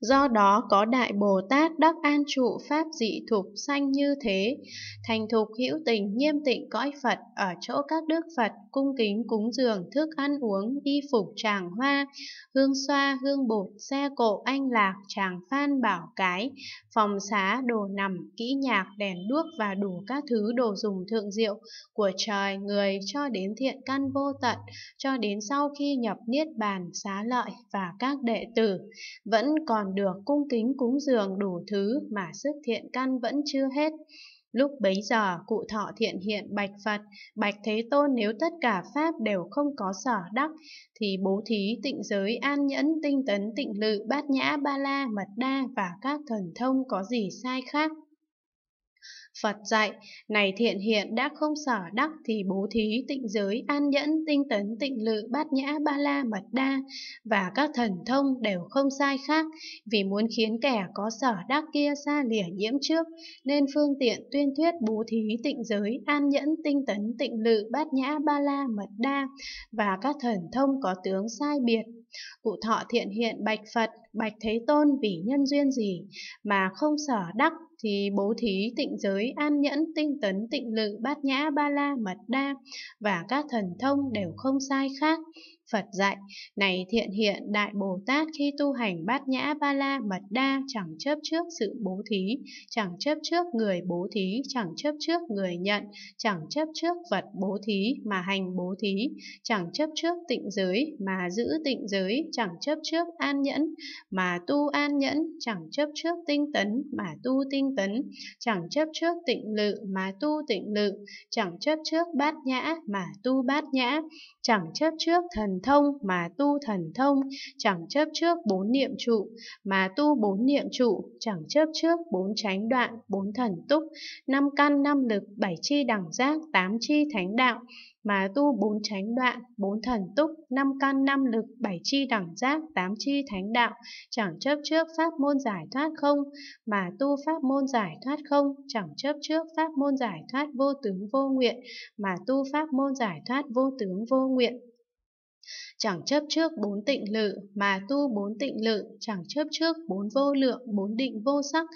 Do đó có Đại Bồ Tát đắc an trụ pháp dị thục sanh như thế, thành thục hữu tình nghiêm tịnh cõi Phật ở chỗ các đức Phật cung kính cúng dường thức ăn uống, y phục tràng hoa, hương xoa, hương bột, xe cộ anh lạc, tràng phan bảo cái, phòng xá, đồ nằm, kỹ nhạc, đèn đuốc và đủ các thứ đồ dùng thượng diệu của trời người cho đến thiện căn vô tận, cho đến sau khi nhập niết bàn xá lợi và các đệ tử. Vẫn còn còn được cung kính cúng dường đủ thứ mà sức thiện căn vẫn chưa hết. Lúc bấy giờ, cụ thọ thiện hiện bạch Phật, bạch Thế Tôn nếu tất cả Pháp đều không có sở đắc, thì bố thí tịnh giới an nhẫn tinh tấn tịnh lự bát nhã ba la mật đa và các thần thông có gì sai khác. Phật dạy, này thiện hiện đã không sở đắc thì bố thí, tịnh giới, an nhẫn, tinh tấn, tịnh lự, bát nhã, ba la, mật đa và các thần thông đều không sai khác, vì muốn khiến kẻ có sở đắc kia xa lìa nhiễm trước, nên phương tiện tuyên thuyết bố thí, tịnh giới, an nhẫn, tinh tấn, tịnh lự, bát nhã, ba la, mật đa và các thần thông có tướng sai biệt Cụ thọ thiện hiện bạch Phật, bạch Thế Tôn vì nhân duyên gì mà không sở đắc thì bố thí tịnh giới an nhẫn tinh tấn tịnh lự bát nhã ba la mật đa và các thần thông đều không sai khác Phật dạy, này thiện hiện Đại Bồ Tát khi tu hành bát nhã ba la mật đa chẳng chấp trước sự bố thí, chẳng chấp trước người bố thí, chẳng chấp trước người nhận, chẳng chấp trước vật bố thí mà hành bố thí, chẳng chấp trước tịnh giới mà giữ tịnh giới, chẳng chấp trước an nhẫn mà tu an nhẫn, chẳng chấp trước tinh tấn mà tu tinh tấn, chẳng chấp trước tịnh lự mà tu tịnh lự, chẳng chấp trước bát nhã mà tu bát nhã, chẳng chấp trước thần thần thông mà tu thần thông, chẳng chấp trước bốn niệm trụ, mà tu bốn niệm trụ, chẳng chấp trước bốn chánh đoạn, bốn thần túc, năm căn năm lực, bảy chi đẳng giác, tám chi thánh đạo, mà tu bốn chánh đoạn, bốn thần túc, năm căn năm lực, bảy chi đẳng giác, tám chi thánh đạo, chẳng chấp trước pháp môn giải thoát không, mà tu pháp môn giải thoát không, chẳng chấp trước pháp môn giải thoát vô tướng vô nguyện, mà tu pháp môn giải thoát vô tướng vô nguyện. Chẳng chấp trước bốn tịnh lự mà tu bốn tịnh lự, chẳng chấp trước bốn vô lượng bốn định vô sắc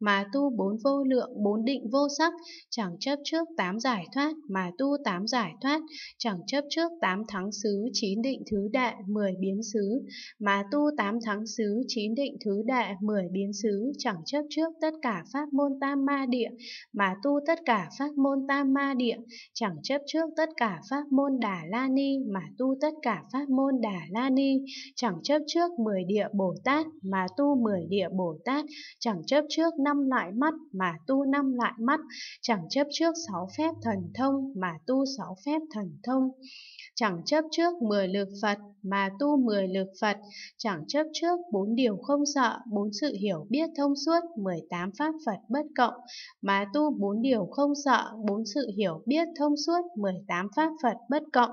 mà tu bốn vô lượng bốn định vô sắc, chẳng chấp trước tám giải thoát mà tu tám giải thoát, chẳng chấp trước tám thắng xứ chín định thứ đệ mười biến xứ mà tu tám thắng xứ chín định thứ đệ mười biến xứ, chẳng chấp trước tất cả pháp môn tam ma địa mà tu tất cả pháp môn tam ma địa, chẳng chấp trước tất cả pháp môn đà la ni mà tu tất cả pháp môn Đà La Ni, chẳng chấp trước 10 địa Bồ Tát mà tu 10 địa Bồ Tát, chẳng chấp trước năm loại mắt mà tu năm loại mắt, chẳng chấp trước sáu phép thần thông mà tu sáu phép thần thông, chẳng chấp trước 10 lực Phật mà tu 10 lực Phật, chẳng chấp trước bốn điều không sợ, bốn sự hiểu biết thông suốt 18 pháp Phật bất cộng, mà tu bốn điều không sợ, bốn sự hiểu biết thông suốt 18 pháp Phật bất cộng.